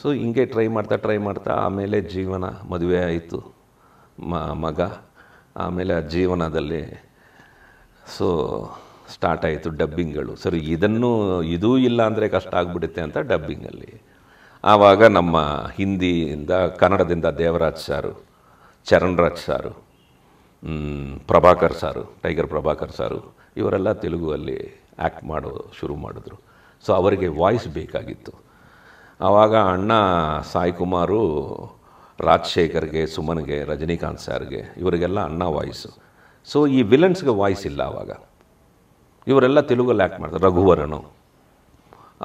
so ಹಿಂಗೆ try ಮಾಡ್ತಾ try ಮಾಡ್ತಾ ಆಮೇಲೆ ಜೀವನ ಮದುವೆ ಆಯಿತು ಮಗ ಆಮೇಲೆ ಆ ಜೀವನದಲ್ಲಿ ಸೊ ಸ್ಟಾರ್ಟ್ ಆಯಿತು ಡಬ್ಬಿಂಗ್ಗಳು ಸರಿ ಇದನ್ನು ಇದೂ ಇಲ್ಲ ಅಂದರೆ ಕಷ್ಟ ಆಗಿಬಿಡುತ್ತೆ ಅಂತ ಡಬ್ಬಿಂಗಲ್ಲಿ ಆವಾಗ ನಮ್ಮ ಹಿಂದಿಯಿಂದ ಕನ್ನಡದಿಂದ ದೇವರಾಜ್ ಸಾರು ಚರಣ್ರಾಜ್ ಸಾರು ಪ್ರಭಾಕರ್ ಸಾರು ಟೈಗರ್ ಪ್ರಭಾಕರ್ ಸಾರು ಇವರೆಲ್ಲ ತೆಲುಗುವಲ್ಲಿ ಆ್ಯಕ್ಟ್ ಮಾಡೋ ಶುರು ಮಾಡಿದ್ರು ಸೊ ಅವರಿಗೆ ವಾಯ್ಸ್ ಬೇಕಾಗಿತ್ತು ಆವಾಗ ಅಣ್ಣ ಸಾಯಿ ಕುಮಾರು ರಾಜಶೇಖರ್ಗೆ ಸುಮನ್ಗೆ ರಜನಿಕಾಂತ್ ಸಾರ್ಗೆ ಇವರಿಗೆಲ್ಲ ಅಣ್ಣ ವಾಯ್ಸು ಸೊ ಈ ವಿಲನ್ಸ್ಗೆ ವಾಯ್ಸ್ ಇಲ್ಲ ಆವಾಗ ಇವರೆಲ್ಲ ತೆಲುಗಲ್ಲಿ ಆ್ಯಕ್ಟ್ ಮಾಡ್ತಾರೆ ರಘುವರನು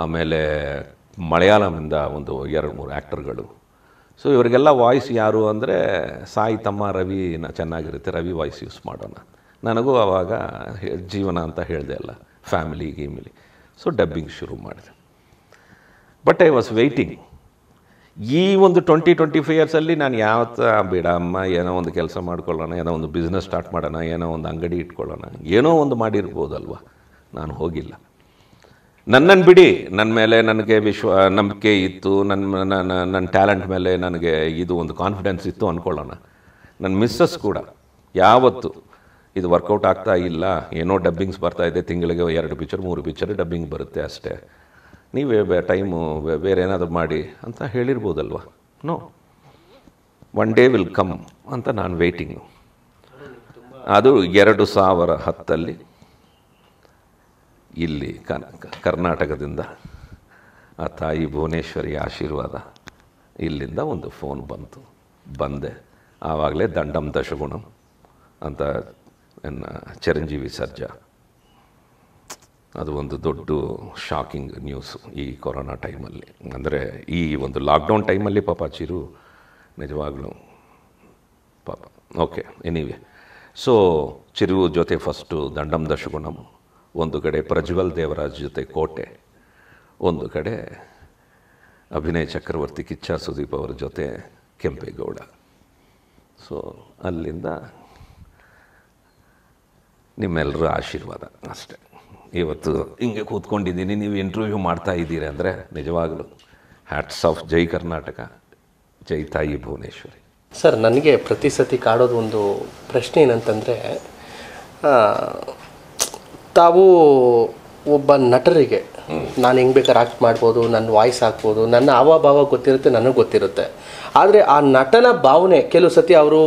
ಆಮೇಲೆ ಮಲಯಾಳಮಿಂದ ಒಂದು ಎರಡು ಮೂರು ಆ್ಯಕ್ಟರ್ಗಳು ಸೊ ಇವರಿಗೆಲ್ಲ ವಾಯ್ಸ್ ಯಾರು ಅಂದರೆ ಸಾಯಿ ತಮ್ಮ ರವಿನ ಚೆನ್ನಾಗಿರುತ್ತೆ ರವಿ ವಾಯ್ಸ್ ಯೂಸ್ ಮಾಡೋಣ ನನಗೂ ಆವಾಗ ಜೀವನ ಅಂತ ಹೇಳಿದೆ ಅಲ್ಲ ಫ್ಯಾಮಿಲಿ ಗೀಮಿಲಿ ಸೊ ಡಬ್ಬಿಂಗ್ ಶುರು ಮಾಡಿದೆ ಬಟ್ ಐ ವಾಸ್ ವೆಯ್ಟಿಂಗ್ ಈ ಒಂದು ಟ್ವೆಂಟಿ ಟ್ವೆಂಟಿ ಫೈವ್ ಇಯರ್ಸಲ್ಲಿ ನಾನು ಯಾವತ್ತ ಬೇಡ ಅಮ್ಮ ಏನೋ ಒಂದು ಕೆಲಸ ಮಾಡ್ಕೊಳ್ಳೋಣ ಏನೋ ಒಂದು ಬಿಸ್ನೆಸ್ ಸ್ಟಾರ್ಟ್ ಮಾಡೋಣ ಏನೋ ಒಂದು ಅಂಗಡಿ ಇಟ್ಕೊಳ್ಳೋಣ ಏನೋ ಒಂದು ಮಾಡಿರ್ಬೋದಲ್ವ ನಾನು ಹೋಗಿಲ್ಲ ನನ್ನನ್ನು ಬಿಡಿ ನನ್ನ ಮೇಲೆ ನನಗೆ ವಿಶ್ವ ನಂಬಿಕೆ ಇತ್ತು ನನ್ನ ನನ್ನ ನನ್ನ ಟ್ಯಾಲೆಂಟ್ ಮೇಲೆ ನನಗೆ ಇದು ಒಂದು ಕಾನ್ಫಿಡೆನ್ಸ್ ಇತ್ತು ಅಂದ್ಕೊಳ್ಳೋಣ ನನ್ನ ಮಿಸ್ಸಸ್ ಕೂಡ ಯಾವತ್ತು ಇದು ವರ್ಕೌಟ್ ಆಗ್ತಾ ಇಲ್ಲ ಏನೋ ಡಬ್ಬಿಂಗ್ಸ್ ಬರ್ತಾ ಇದೆ ತಿಂಗಳಿಗೆ ಎರಡು ಪಿಚ್ಚರ್ ಮೂರು ಪಿಚ್ಚರ್ ಡಬ್ಬಿಂಗ್ ಬರುತ್ತೆ ಅಷ್ಟೇ ನೀವೇ ಬೇ ಟೈಮು ಬೇರೆ ಏನಾದರೂ ಮಾಡಿ ಅಂತ ಹೇಳಿರ್ಬೋದಲ್ವ no one day will come ಅಂತ ನಾನು ವೇಟಿಂಗು ಅದು ಎರಡು ಸಾವಿರ ಹತ್ತಲ್ಲಿ ಇಲ್ಲಿ ಕರ್ನಾಟಕದಿಂದ ಆ ತಾಯಿ ಭುವನೇಶ್ವರಿ ಆಶೀರ್ವಾದ ಇಲ್ಲಿಂದ ಒಂದು ಫೋನ್ ಬಂತು ಬಂದೆ ಆವಾಗಲೇ ದಂಡಂ ದಶಗುಣಂ ಅಂತ ಚಿರಂಜೀವಿ ಸರ್ಜಾ ಅದು ಒಂದು ದೊಡ್ಡ ಶಾಕಿಂಗ್ ನ್ಯೂಸ್ ಈ ಕೊರೋನಾ ಟೈಮಲ್ಲಿ ಅಂದರೆ ಈ ಒಂದು ಲಾಕ್ಡೌನ್ ಟೈಮಲ್ಲಿ ಪಾಪ ಚಿರು ನಿಜವಾಗ್ಲೂ ಪಾಪ ಓಕೆ ಎನಿವೆ ಸೊ ಚಿರು ಜೊತೆ ಫಸ್ಟು ದಂಡಂ ದಶಗುಣಂ ಒಂದು ಕಡೆ ಪ್ರಜ್ವಲ್ ದೇವರಾಜ್ ಜೊತೆ ಕೋಟೆ ಒಂದು ಕಡೆ ಅಭಿನಯ್ ಚಕ್ರವರ್ತಿ ಕಿಚ್ಚ ಸುದೀಪ್ ಅವರ ಜೊತೆ ಕೆಂಪೇಗೌಡ ಸೊ ಅಲ್ಲಿಂದ ನಿಮ್ಮೆಲ್ಲರ ಆಶೀರ್ವಾದ ಅಷ್ಟೇ ಇವತ್ತು ಹಿಂಗೆ ಕೂತ್ಕೊಂಡಿದ್ದೀನಿ ನೀವು ಇಂಟರ್ವ್ಯೂ ಮಾಡ್ತಾ ಇದ್ದೀರಿ ಅಂದರೆ ನಿಜವಾಗಲೂ ಹ್ಯಾಟ್ಸ್ ಆಫ್ ಜೈ ಕರ್ನಾಟಕ ಜೈ ತಾಯಿ ಭುವನೇಶ್ವರಿ ಸರ್ ನನಗೆ ಪ್ರತಿ ಸತಿ ಕಾಡೋದು ಒಂದು ಪ್ರಶ್ನೆ ಏನಂತಂದರೆ ತಾವು ಒಬ್ಬ ನಟರಿಗೆ ನಾನು ಹೆಂಗೆ ಬೇಕಾದ್ರೆ ಆಕ್ಟ್ ಮಾಡ್ಬೋದು ನನ್ನ ವಾಯ್ಸ್ ಹಾಕ್ಬೋದು ನನ್ನ ಹಾವಭಾವ ಗೊತ್ತಿರುತ್ತೆ ನನಗೆ ಗೊತ್ತಿರುತ್ತೆ ಆದರೆ ಆ ನಟನ ಭಾವನೆ ಕೆಲವು ಸತಿ ಅವರು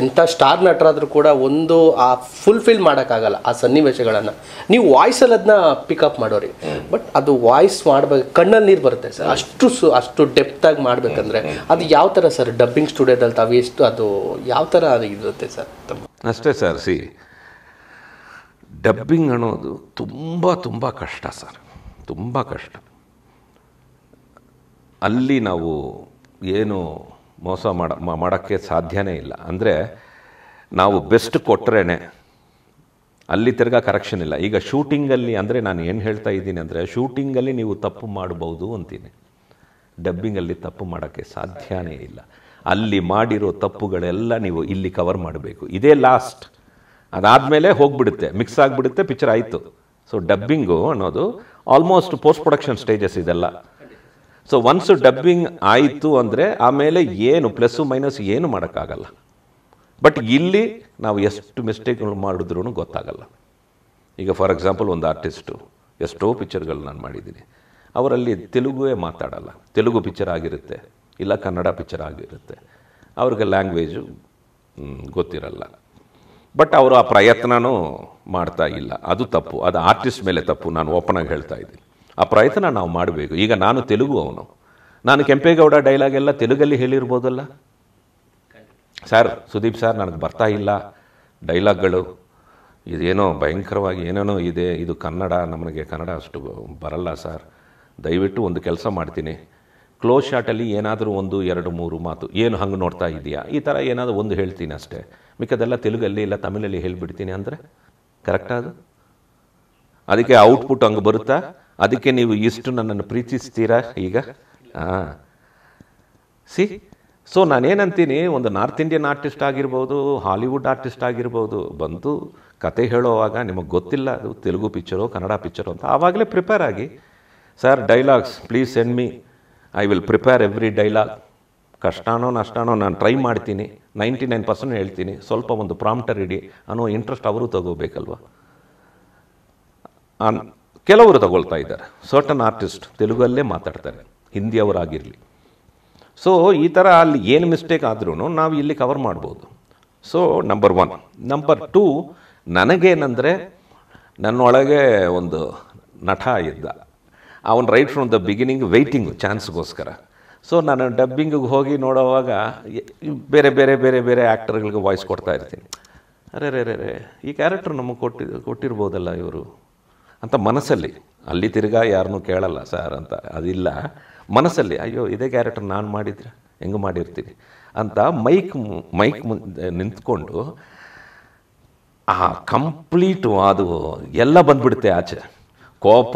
ಎಂಥ ಸ್ಟಾರ್ ನಟರಾದರೂ ಕೂಡ ಒಂದು ಆ ಫುಲ್ಫಿಲ್ ಮಾಡೋಕ್ಕಾಗಲ್ಲ ಆ ಸನ್ನಿವೇಶಗಳನ್ನು ನೀವು ವಾಯ್ಸಲ್ಲಿ ಅದನ್ನ ಪಿಕಪ್ ಮಾಡೋರಿ ಬಟ್ ಅದು ವಾಯ್ಸ್ ಮಾಡ್ಬೇಕು ಕಣ್ಣಲ್ಲಿ ನೀರು ಬರುತ್ತೆ ಸರ್ ಅಷ್ಟು ಸು ಅಷ್ಟು ಡೆಪ್ತಾಗಿ ಮಾಡಬೇಕಂದ್ರೆ ಅದು ಯಾವ ಥರ ಸರ್ ಡಬ್ಬಿಂಗ್ ಸ್ಟುಡಿಯೋದಲ್ಲಿ ತಾವು ಎಷ್ಟು ಅದು ಯಾವ ಥರ ಅದು ಇರುತ್ತೆ ಸರ್ ಅಷ್ಟೇ ಸರ್ ಸಿ ಡಬ್ಬಿಂಗ್ ಅನ್ನೋದು ತುಂಬ ತುಂಬ ಕಷ್ಟ ಸರ್ ತುಂಬ ಕಷ್ಟ ಅಲ್ಲಿ ನಾವು ಏನು ಮೋಸ ಮಾಡ ಮಾಡೋಕ್ಕೆ ಸಾಧ್ಯವೇ ಇಲ್ಲ ಅಂದರೆ ನಾವು ಬೆಸ್ಟ್ ಕೊಟ್ಟರೆ ಅಲ್ಲಿ ತಿರ್ಗಾ ಕರೆಕ್ಷನ್ ಇಲ್ಲ ಈಗ ಶೂಟಿಂಗಲ್ಲಿ ಅಂದರೆ ನಾನು ಏನು ಹೇಳ್ತಾ ಇದ್ದೀನಿ ಅಂದರೆ ಶೂಟಿಂಗಲ್ಲಿ ನೀವು ತಪ್ಪು ಮಾಡಬಹುದು ಅಂತೀನಿ ಡಬ್ಬಿಂಗಲ್ಲಿ ತಪ್ಪು ಮಾಡೋಕ್ಕೆ ಸಾಧ್ಯವೇ ಇಲ್ಲ ಅಲ್ಲಿ ಮಾಡಿರೋ ತಪ್ಪುಗಳೆಲ್ಲ ನೀವು ಇಲ್ಲಿ ಕವರ್ ಮಾಡಬೇಕು ಇದೇ ಲಾಸ್ಟ್ ಅದಾದಮೇಲೆ ಹೋಗ್ಬಿಡುತ್ತೆ ಮಿಕ್ಸ್ ಆಗಿಬಿಡುತ್ತೆ ಪಿಕ್ಚರ್ ಆಯಿತು ಸೊ ಡಬ್ಬಿಂಗು ಅನ್ನೋದು ಆಲ್ಮೋಸ್ಟ್ ಪೋಸ್ಟ್ ಪ್ರೊಡಕ್ಷನ್ ಸ್ಟೇಜಸ್ ಇದೆಲ್ಲ ಸೊ ಒನ್ಸ್ ಡಬ್ಬಿಂಗ್ ಆಯಿತು ಅಂದರೆ ಆಮೇಲೆ ಏನು ಪ್ಲಸ್ಸು ಮೈನಸ್ ಏನು ಮಾಡೋಕ್ಕಾಗಲ್ಲ ಬಟ್ ಇಲ್ಲಿ ನಾವು ಎಷ್ಟು ಮಿಸ್ಟೇಕ್ಗಳು ಮಾಡಿದ್ರು ಗೊತ್ತಾಗಲ್ಲ ಈಗ ಫಾರ್ ಎಕ್ಸಾಂಪಲ್ ಒಂದು ಆರ್ಟಿಸ್ಟು ಎಷ್ಟೋ ಪಿಕ್ಚರ್ಗಳು ನಾನು ಮಾಡಿದ್ದೀನಿ ಅವರಲ್ಲಿ ತೆಲುಗುವೇ ಮಾತಾಡಲ್ಲ ತೆಲುಗು ಪಿಕ್ಚರ್ ಆಗಿರುತ್ತೆ ಇಲ್ಲ ಕನ್ನಡ ಪಿಕ್ಚರ್ ಆಗಿರುತ್ತೆ ಅವ್ರಿಗೆ ಲ್ಯಾಂಗ್ವೇಜು ಗೊತ್ತಿರಲ್ಲ ಬಟ್ ಅವರು ಆ ಪ್ರಯತ್ನವೂ ಮಾಡ್ತಾ ಇಲ್ಲ ಅದು ತಪ್ಪು ಅದು ಆರ್ಟಿಸ್ಟ್ ಮೇಲೆ ತಪ್ಪು ನಾನು ಓಪನಾಗಿ ಹೇಳ್ತಾ ಇದ್ದೀನಿ ಆ ಪ್ರಯತ್ನ ನಾವು ಮಾಡಬೇಕು ಈಗ ನಾನು ತೆಲುಗು ಅವನು ನಾನು ಕೆಂಪೇಗೌಡ ಡೈಲಾಗ್ ಎಲ್ಲ ತೆಲುಗಲ್ಲಿ ಹೇಳಿರ್ಬೋದಲ್ಲ ಸರ್ ಸುದೀಪ್ ಸರ್ ನನಗೆ ಬರ್ತಾ ಇಲ್ಲ ಡೈಲಾಗ್ಗಳು ಇದೇನೋ ಭಯಂಕರವಾಗಿ ಏನೇನೋ ಇದೆ ಇದು ಕನ್ನಡ ನಮಗೆ ಕನ್ನಡ ಅಷ್ಟು ಬರಲ್ಲ ಸರ್ ದಯವಿಟ್ಟು ಒಂದು ಕೆಲಸ ಮಾಡ್ತೀನಿ ಕ್ಲೋಸ್ ಶಾಟಲ್ಲಿ ಏನಾದರೂ ಒಂದು ಎರಡು ಮೂರು ಮಾತು ಏನು ಹಂಗೆ ನೋಡ್ತಾ ಇದೆಯಾ ಈ ಥರ ಏನಾದರೂ ಒಂದು ಹೇಳ್ತೀನಿ ಅಷ್ಟೇ ಮಿಕ್ಕದೆಲ್ಲ ತೆಲುಗಲ್ಲಿ ಇಲ್ಲ ತಮಿಳಲ್ಲಿ ಹೇಳಿಬಿಡ್ತೀನಿ ಅಂದರೆ ಅದು ಅದಕ್ಕೆ ಔಟ್ಪುಟ್ ಹಂಗೆ ಬರುತ್ತಾ ಅದಕ್ಕೆ ನೀವು ಇಷ್ಟು ನನ್ನನ್ನು ಪ್ರೀತಿಸ್ತೀರಾ ಈಗ ಹಾಂ ಸಿ ಸೊ ನಾನೇನಂತೀನಿ ಒಂದು ನಾರ್ತ್ ಇಂಡಿಯನ್ ಆರ್ಟಿಸ್ಟ್ ಆಗಿರ್ಬೋದು ಹಾಲಿವುಡ್ ಆರ್ಟಿಸ್ಟ್ ಆಗಿರ್ಬೋದು ಬಂದು ಕತೆ ಹೇಳೋವಾಗ ನಿಮಗೆ ಗೊತ್ತಿಲ್ಲ ಅದು ತೆಲುಗು ಪಿಕ್ಚರು ಕನ್ನಡ ಪಿಕ್ಚರು ಅಂತ ಆವಾಗಲೇ ಪ್ರಿಪೇರ್ ಆಗಿ sir dialogues please send me I will prepare every dialogue ಕಷ್ಟನೋ ನಷ್ಟನೋ ನಾನು ಟ್ರೈ ಮಾಡ್ತೀನಿ ನೈಂಟಿ ನೈನ್ ಪರ್ಸೆಂಟ್ ಹೇಳ್ತೀನಿ ಸ್ವಲ್ಪ ಒಂದು ಪ್ರಾಂಪ್ಟರ್ ಇಡಿ ಅನ್ನೋ ಇಂಟ್ರೆಸ್ಟ್ ಅವರು ತಗೋಬೇಕಲ್ವ ಕೆಲವರು ತಗೊಳ್ತಾ ಇದ್ದಾರೆ ಸರ್ಟನ್ ಆರ್ಟಿಸ್ಟ್ ತೆಲುಗಲ್ಲೇ ಮಾತಾಡ್ತಾರೆ ಹಿಂದಿಯವರಾಗಿರಲಿ ಸೊ ಈ ಥರ ಅಲ್ಲಿ ಏನು ಮಿಸ್ಟೇಕ್ ಆದ್ರೂ ನಾವು ಇಲ್ಲಿ ಕವರ್ ಮಾಡ್ಬೋದು so number one number two ನನಗೇನೆಂದರೆ ನನ್ನೊಳಗೆ ಒಂದು ನಟ ಇದ್ದ ಅವನು right from the beginning waiting ಚಾನ್ಸ್ಗೋಸ್ಕರ ಸೊ ನಾನು ಡಬ್ಬಿಂಗಿಗೆ ಹೋಗಿ ನೋಡೋವಾಗ ಬೇರೆ ಬೇರೆ ಬೇರೆ ಬೇರೆ ಆ್ಯಕ್ಟರ್ಗಳಿಗೆ ವಾಯ್ಸ್ ಕೊಡ್ತಾ ಇರ್ತೀನಿ ಅರೆ ರೇ ರೇ ಈ ಕ್ಯಾರೆಕ್ಟ್ರ್ ನಮಗೆ ಕೊಟ್ಟಿ ಕೊಟ್ಟಿರ್ಬೋದಲ್ಲ ಇವರು ಅಂತ ಮನಸ್ಸಲ್ಲಿ ಅಲ್ಲಿ ತಿರ್ಗಾ ಯಾರನ್ನೂ ಕೇಳಲ್ಲ ಸರ್ ಅಂತ ಅದಿಲ್ಲ ಮನಸ್ಸಲ್ಲಿ ಅಯ್ಯೋ ಇದೇ ಕ್ಯಾರೆಕ್ಟರ್ ನಾನು ಮಾಡಿದ್ರೆ ಹೆಂಗೆ ಮಾಡಿರ್ತೀನಿ ಅಂತ ಮೈಕ್ ಮೈಕ್ ಮುಂದೆ ನಿಂತ್ಕೊಂಡು ಆ ಕಂಪ್ಲೀಟು ಅದು ಎಲ್ಲ ಬಂದ್ಬಿಡುತ್ತೆ ಆಚೆ ಕೋಪ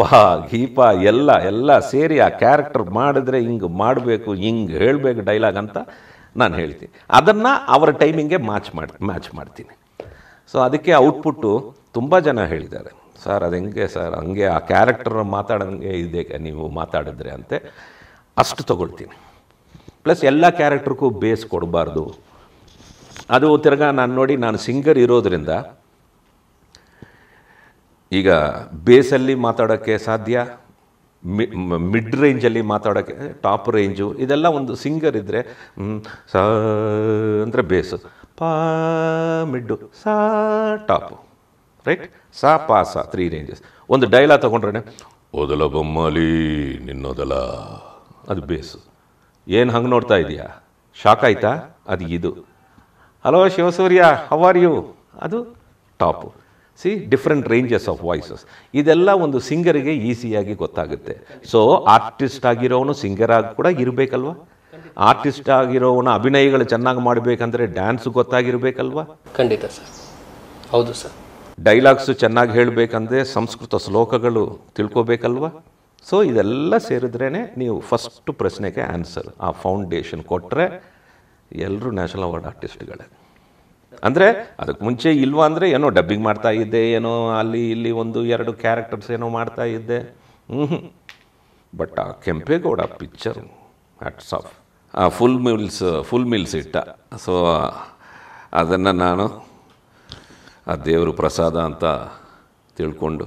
ಗೀಪ ಎಲ್ಲ ಎಲ್ಲ ಸೇರಿ ಆ ಕ್ಯಾರೆಕ್ಟರ್ ಮಾಡಿದ್ರೆ ಹಿಂಗೆ ಮಾಡಬೇಕು ಹಿಂಗೆ ಹೇಳಬೇಕು ಡೈಲಾಗ್ ಅಂತ ನಾನು ಹೇಳ್ತೀನಿ ಅದನ್ನು ಅವರ ಟೈಮಿಂಗೆ ಮ್ಯಾಚ್ ಮಾಡಿ ಮ್ಯಾಚ್ ಮಾಡ್ತೀನಿ ಸೊ ಅದಕ್ಕೆ ಔಟ್ಪುಟ್ಟು ತುಂಬ ಜನ ಹೇಳಿದ್ದಾರೆ ಸರ್ ಅದು ಹೆಂಗೆ ಸರ್ ಹಂಗೆ ಆ ಕ್ಯಾರೆಕ್ಟರ್ ಮಾತಾಡೋಂಗೆ ಇದೆ ನೀವು ಮಾತಾಡಿದ್ರೆ ಅಂತೆ ಅಷ್ಟು ತೊಗೊಳ್ತೀನಿ ಪ್ಲಸ್ ಎಲ್ಲ ಕ್ಯಾರೆಕ್ಟ್ರಿಗೂ ಬೇಸ್ ಕೊಡಬಾರ್ದು ಅದು ತಿರ್ಗಾ ನಾನು ನೋಡಿ ನಾನು ಸಿಂಗರ್ ಇರೋದರಿಂದ ಈಗ ಬೇಸಲ್ಲಿ ಮಾತಾಡೋಕ್ಕೆ ಸಾಧ್ಯ ಮಿಡ್ ರೇಂಜಲ್ಲಿ ಮಾತಾಡೋಕ್ಕೆ ಟಾಪ್ ರೇಂಜು ಇದೆಲ್ಲ ಒಂದು ಸಿಂಗರ್ ಇದ್ದರೆ ಸಾ ಅಂದರೆ ಬೇಸು ಪಾ ಮಿಡ್ಡು ಸಾ ಟಾಪು ರೈಟ್ ಸಾ ಪಾಸ ತ್ರೀ ರೇಂಜಸ್ ಒಂದು ಡೈಲ ತೊಗೊಂಡ್ರೆ ಓದಲ ಬೊಮ್ಮಲಿ ನಿನ್ನೋದಲ ಅದು ಬೇಸು ಏನು ಹಂಗೆ ನೋಡ್ತಾ ಇದೆಯಾ ಶಾಕ್ ಆಯ್ತಾ ಅದು ಇದು hello Shivasurya how are you ಅದು top see different ranges of voices ಇದೆಲ್ಲ ಒಂದು ಸಿಂಗರಿಗೆ ಈಸಿಯಾಗಿ ಗೊತ್ತಾಗುತ್ತೆ ಸೊ ಆರ್ಟಿಸ್ಟ್ ಆಗಿರೋವನು ಸಿಂಗರ್ ಆಗಿ ಕೂಡ ಇರಬೇಕಲ್ವಾ ಆರ್ಟಿಸ್ಟ್ ಆಗಿರೋವನು ಅಭಿನಯಗಳು ಚೆನ್ನಾಗಿ ಮಾಡಬೇಕಂದ್ರೆ ಡ್ಯಾನ್ಸ್ ಗೊತ್ತಾಗಿರಬೇಕಲ್ವಾ ಖಂಡಿತ ಸರ್ ಹೌದು ಸರ್ ಡೈಲಾಗ್ಸು ಚೆನ್ನಾಗಿ ಹೇಳಬೇಕಂದ್ರೆ ಸಂಸ್ಕೃತ ಶ್ಲೋಕಗಳು ತಿಳ್ಕೊಬೇಕಲ್ವಾ ಸೊ ಇದೆಲ್ಲ ಸೇರಿದ್ರೇ ನೀವು ಫಸ್ಟ್ ಪ್ರಶ್ನೆಗೆ ಆನ್ಸರ್ ಆ ಫೌಂಡೇಶನ್ ಕೊಟ್ಟರೆ ಎಲ್ಲರೂ ನ್ಯಾಷನಲ್ ಅವಾರ್ಡ್ ಆರ್ಟಿಸ್ಟ್ಗಳೇ ಅಂದರೆ ಅದಕ್ಕೆ ಮುಂಚೆ ಇಲ್ವಾ ಅಂದರೆ ಏನೋ ಡಬ್ಬಿಂಗ್ ಮಾಡ್ತಾ ಇದ್ದೆ ಏನೋ ಅಲ್ಲಿ ಇಲ್ಲಿ ಒಂದು ಎರಡು ಕ್ಯಾರೆಕ್ಟರ್ಸ್ ಏನೋ ಮಾಡ್ತಾ ಇದ್ದೆ ಹ್ಞೂ ಹ್ಞೂ ಬಟ್ ಆ Kempegowda picture hats off full meals full meals ಇಟ್ಟ ಸೊ ಅದನ್ನು ನಾನು ಆ ದೇವರು ಪ್ರಸಾದ ಅಂತ ತಿಳ್ಕೊಂಡು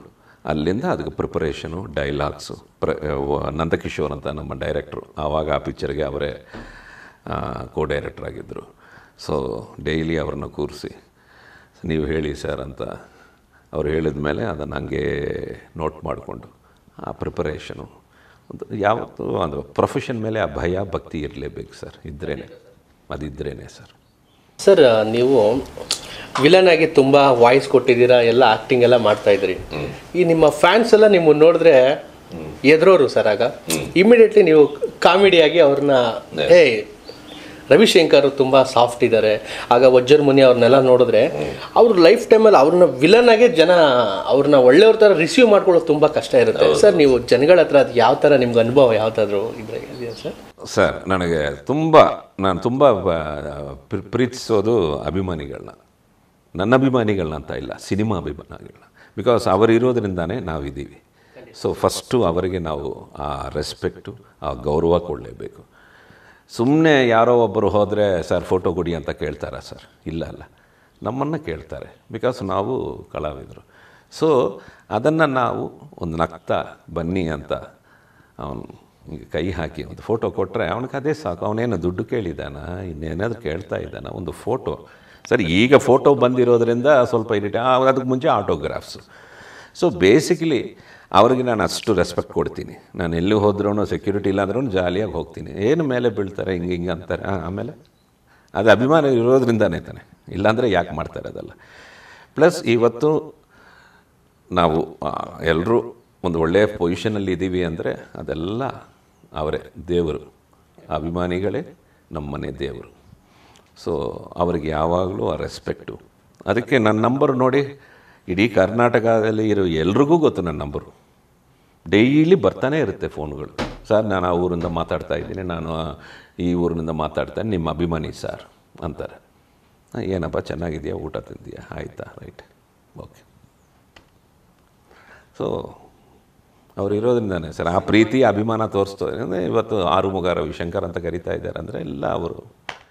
ಅಲ್ಲಿಂದ ಅದಕ್ಕೆ ಪ್ರಿಪರೇಷನು ಡೈಲಾಗ್ಸು ಪ್ರ ನಂದಕಿಶೋರ್ ಅಂತ ನಮ್ಮ ಡೈರೆಕ್ಟ್ರು ಆವಾಗ ಆ ಪಿಕ್ಚರ್ಗೆ ಅವರೇ ಕೋ ಡೈರೆಕ್ಟ್ರ್ ಆಗಿದ್ದರು ಸೊ ಡೈಲಿ ಅವ್ರನ್ನ ಕೂರಿಸಿ ನೀವು ಹೇಳಿ ಸರ್ ಅಂತ ಅವ್ರು ಹೇಳಿದ ಮೇಲೆ ಅದನ್ನು ಹಂಗೆ ನೋಟ್ ಮಾಡಿಕೊಂಡು ಆ ಪ್ರಿಪರೇಷನು ಒಂದು ಯಾವತ್ತೂ ಒಂದು ಪ್ರೊಫೆಷನ್ ಮೇಲೆ ಆ ಭಯ ಭಕ್ತಿ ಇರಲೇಬೇಕು ಸರ್ ಇದ್ರೇ ಅದಿದ್ರೇ ಸರ್ ಸರ್ ನೀವು ವಿಲನ್ ಆಗಿ ತುಂಬ ವಾಯ್ಸ್ ಕೊಟ್ಟಿದ್ದೀರಾ ಎಲ್ಲ ಆ್ಯಕ್ಟಿಂಗ್ ಎಲ್ಲ ಮಾಡ್ತಾ ಇದ್ರಿ ಈ ನಿಮ್ಮ ಫ್ಯಾನ್ಸ್ ಎಲ್ಲ ನಿಮ್ಮ ನೋಡಿದ್ರೆ ಎದುರೋರು ಸರ್ ಆಗ ಇಮಿಡಿಯೇಟ್ಲಿ ನೀವು ಕಾಮಿಡಿಯಾಗಿ ಅವ್ರನ್ನ ಏ ರವಿಶಂಕರ್ ತುಂಬ ಸಾಫ್ಟ್ ಇದ್ದಾರೆ ಆಗ ವಜ್ರ ಮುನಿ ಅವ್ರನ್ನೆಲ್ಲ ನೋಡಿದ್ರೆ ಅವ್ರ ಲೈಫ್ ಟೈಮಲ್ಲಿ ಅವ್ರನ್ನ ವಿಲನ್ ಆಗಿ ಜನ ಅವ್ರನ್ನ ಒಳ್ಳೆಯವ್ರ ಥರ ರಿಸೀವ್ ಮಾಡ್ಕೊಳ್ಳೋದು ತುಂಬ ಕಷ್ಟ ಇರುತ್ತೆ ಸರ್ ನೀವು ಜನಗಳ ಹತ್ರ ಅದು ಯಾವ ಥರ ನಿಮ್ಗೆ ಅನುಭವ ಯಾವ್ದಾದ್ರು ಇದ್ರೆ ಇದೆಯಾ ಸರ್ ಸರ್ ನನಗೆ ತುಂಬ ನಾನು ತುಂಬ ಪ್ರೀತಿಸೋದು ಅಭಿಮಾನಿಗಳನ್ನ ನನ್ನ ಅಭಿಮಾನಿಗಳನ್ನ ಅಂತ ಇಲ್ಲ ಸಿನಿಮಾ ಅಭಿಮಾನಿಗಳನ್ನ ಬಿಕಾಸ್ ಅವರಿರೋದ್ರಿಂದಾನೇ ನಾವಿದ್ದೀವಿ ಸೊ ಫಸ್ಟು ಅವರಿಗೆ ನಾವು ಆ ರೆಸ್ಪೆಕ್ಟು ಆ ಗೌರವ ಕೊಡಲೇಬೇಕು ಸುಮ್ಮನೆ ಯಾರೋ ಒಬ್ಬರು ಹೋದರೆ ಸರ್ ಫೋಟೋ ಕೊಡಿ ಅಂತ ಕೇಳ್ತಾರಾ ಸರ್ ಇಲ್ಲ ಅಲ್ಲ ನಮ್ಮನ್ನು ಕೇಳ್ತಾರೆ ಬಿಕಾಸ್ ನಾವು ಕಳಾವಿದರು ಸೊ ಅದನ್ನು ನಾವು ಒಂದು ನಗ್ತಾ ಬನ್ನಿ ಅಂತ ಅವನು ಕೈ ಹಾಕಿ ಒಂದು ಫೋಟೋ ಕೊಟ್ಟರೆ ಅವನಿಗೆ ಅದೇ ಸಾಕು ಅವನೇನು ದುಡ್ಡು ಕೇಳಿದ್ದಾನ ಇನ್ನೇನಾದರೂ ಕೇಳ್ತಾ ಇದ್ದಾನ ಒಂದು ಫೋಟೋ ಸರ್ ಈಗ ಫೋಟೋ ಬಂದಿರೋದ್ರಿಂದ ಸ್ವಲ್ಪ ಇರಿಟೇ ಅದಕ್ಕೆ ಮುಂಚೆ ಆಟೋಗ್ರಾಫ್ಸು ಸೊ ಬೇಸಿಕಲಿ ಅವ್ರಿಗೆ ನಾನು ಅಷ್ಟು ರೆಸ್ಪೆಕ್ಟ್ ಕೊಡ್ತೀನಿ ನಾನು ಎಲ್ಲೂ ಹೋದ್ರೂ ಸೆಕ್ಯೂರಿಟಿ ಇಲ್ಲಾಂದ್ರೂ ಜಾಲಿಯಾಗಿ ಹೋಗ್ತೀನಿ ಏನು ಮೇಲೆ ಬೀಳ್ತಾರೆ ಹಿಂಗೆ ಹಿಂಗೆ ಅಂತಾರೆ ಆಮೇಲೆ ಅದು ಅಭಿಮಾನ ಇರೋದ್ರಿಂದನೇ ತಾನೆ ಇಲ್ಲಾಂದರೆ ಯಾಕೆ ಮಾಡ್ತಾರೆ ಅದೆಲ್ಲ ಪ್ಲಸ್ ಇವತ್ತು ನಾವು ಎಲ್ಲರೂ ಒಂದು ಒಳ್ಳೆಯ ಪೊಸಿಷನಲ್ಲಿ ಇದ್ದೀವಿ ಅಂದರೆ ಅದೆಲ್ಲ ಅವರೇ ದೇವರು ಅಭಿಮಾನಿಗಳೇ ನಮ್ಮನೆ ದೇವರು ಸೊ ಅವ್ರಿಗೆ ಯಾವಾಗಲೂ ಆ ರೆಸ್ಪೆಕ್ಟು ಅದಕ್ಕೆ ನನ್ನ ನಂಬರು ನೋಡಿ ಇಡೀ ಕರ್ನಾಟಕದಲ್ಲಿ ಇರೋ ಎಲ್ರಿಗೂ ಗೊತ್ತು ನನ್ನ ನಂಬರು ಡೈಲಿ ಬರ್ತಾನೆ ಇರುತ್ತೆ ಫೋನ್ಗಳು ಸರ್ ನಾನು ಆ ಊರಿಂದ ಮಾತಾಡ್ತಾ ಇದ್ದೀನಿ ನಾನು ಈ ಊರಿನಿಂದ ಮಾತಾಡ್ತೇನೆ ನಿಮ್ಮ ಅಭಿಮಾನಿ ಸರ್ ಅಂತಾರೆ ಏನಪ್ಪ ಚೆನ್ನಾಗಿದೆಯಾ ಊಟ ತಿದ್ದೀಯಾ ಆಯಿತಾ ರೈಟ್ ಓಕೆ ಸೊ ಅವ್ರು ಇರೋದ್ರಿಂದಾನೆ ಸರ್ ಆ ಪ್ರೀತಿ ಅಭಿಮಾನ ತೋರಿಸ್ತೋ ಇವತ್ತು ಆರು ಮುಗ ರವಿಶಂಕರ್ ಅಂತ ಕರಿತಾ ಇದ್ದಾರೆ ಅಂದರೆ ಎಲ್ಲ ಅವರು